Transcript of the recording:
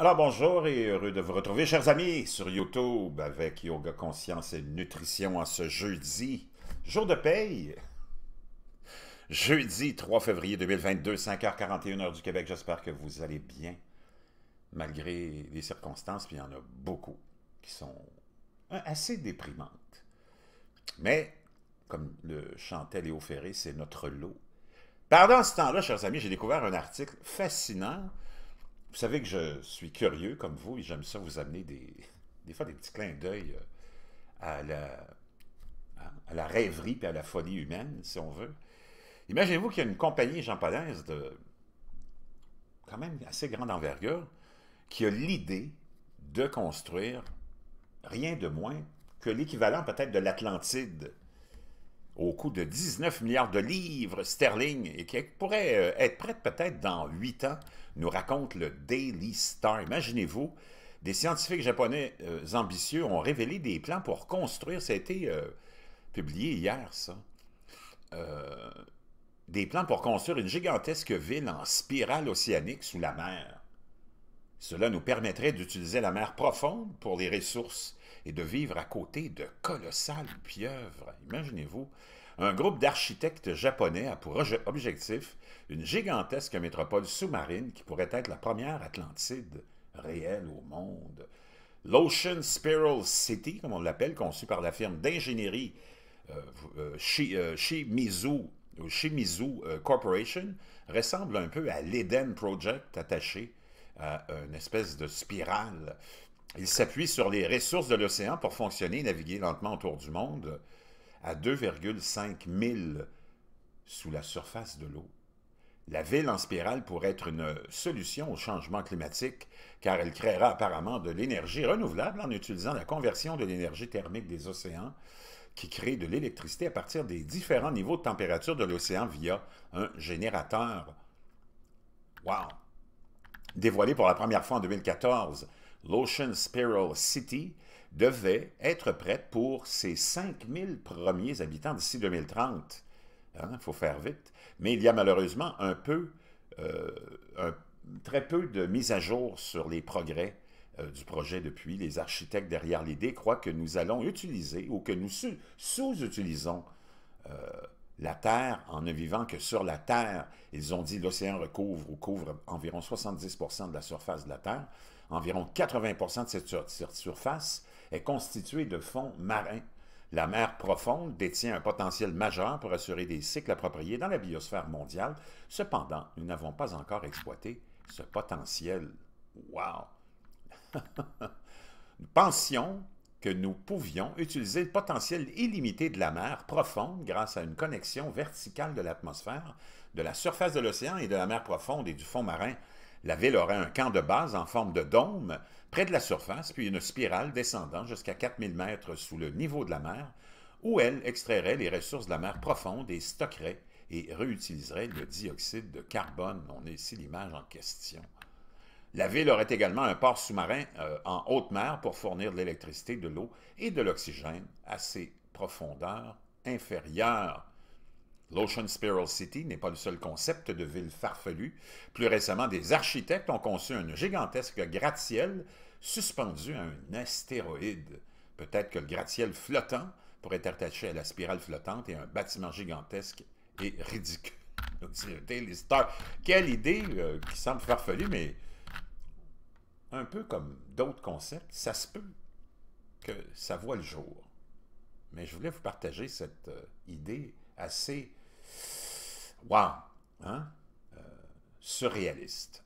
Alors bonjour et heureux de vous retrouver, chers amis, sur YouTube avec Yoga Conscience et Nutrition en ce jeudi, jour de paye. Jeudi 3 février 2022, 5h41 heure du Québec. J'espère que vous allez bien, malgré les circonstances, puis il y en a beaucoup qui sont hein, assez déprimantes. Mais, comme le chantait Léo Ferré, c'est notre lot. Pendant ce temps-là, chers amis, j'ai découvert un article fascinant vous savez que je suis curieux comme vous et j'aime ça vous amener des, des fois des petits clins d'œil euh, à la, à la rêverie et à la folie humaine, si on veut. Imaginez-vous qu'il y a une compagnie japonaise de quand même assez grande envergure qui a l'idée de construire rien de moins que l'équivalent peut-être de l'Atlantide au coût de 19 milliards de livres sterling et qui pourrait euh, être prête peut-être dans 8 ans, nous raconte le Daily Star. Imaginez-vous, des scientifiques japonais euh, ambitieux ont révélé des plans pour construire, ça a été euh, publié hier ça, des plans pour construire une gigantesque ville en spirale océanique sous la mer. Cela nous permettrait d'utiliser la mer profonde pour les ressources et de vivre à côté de colossales pieuvres. Imaginez-vous, un groupe d'architectes japonais a pour objectif une gigantesque métropole sous-marine qui pourrait être la première Atlantide réelle au monde. L'Ocean Spiral City, comme on l'appelle, conçu par la firme d'ingénierie euh, euh, euh, Shimizu, Corporation, ressemble un peu à l'Eden Project attaché à une espèce de spirale il s'appuie sur les ressources de l'océan pour fonctionner et naviguer lentement autour du monde à 2,5 milles sous la surface de l'eau. La ville en spirale pourrait être une solution au changement climatique, car elle créera apparemment de l'énergie renouvelable en utilisant la conversion de l'énergie thermique des océans, qui crée de l'électricité à partir des différents niveaux de température de l'océan via un générateur. Wow! Dévoilé pour la première fois en 2014, l'Ocean Spiral City devait être prête pour ses 5000 premiers habitants d'ici 2030. Il hein, faut faire vite. Mais il y a malheureusement un peu, euh, très peu de mise à jour sur les progrès euh, du projet depuis. Les architectes derrière l'idée croient que nous allons utiliser ou que nous sous-utilisons euh, la Terre en ne vivant que sur la Terre. Ils ont dit l'océan recouvre ou couvre environ 70 de la surface de la Terre. Environ 80 de cette, surface est constituée de fonds marins. La mer profonde détient un potentiel majeur pour assurer des cycles appropriés dans la biosphère mondiale. Cependant, nous n'avons pas encore exploité ce potentiel. Wow! nous pensions que nous pouvions utiliser le potentiel illimité de la mer profonde grâce à une connexion verticale de l'atmosphère, de la surface de l'océan et de la mer profonde et du fond marin la ville aurait un camp de base en forme de dôme près de la surface, puis une spirale descendant jusqu'à 4000 mètres sous le niveau de la mer, où elle extrairait les ressources de la mer profonde et stockerait et réutiliserait le dioxyde de carbone. On est ici l'image en question. La ville aurait également un port sous-marin euh, en haute mer pour fournir de l'électricité, de l'eau et de l'oxygène à ses profondeurs inférieures. L'Ocean Spiral City n'est pas le seul concept de ville farfelue. Plus récemment, des architectes ont conçu un gigantesque gratte-ciel suspendu à un astéroïde. Peut-être que le gratte-ciel flottant pourrait être attaché à la spirale flottante et un bâtiment gigantesque et ridicule. Quelle idée euh, qui semble farfelue, mais un peu comme d'autres concepts, ça se peut que ça voit le jour. Mais je voulais vous partager cette euh, idée assez Wow! Hein? Euh, surréaliste.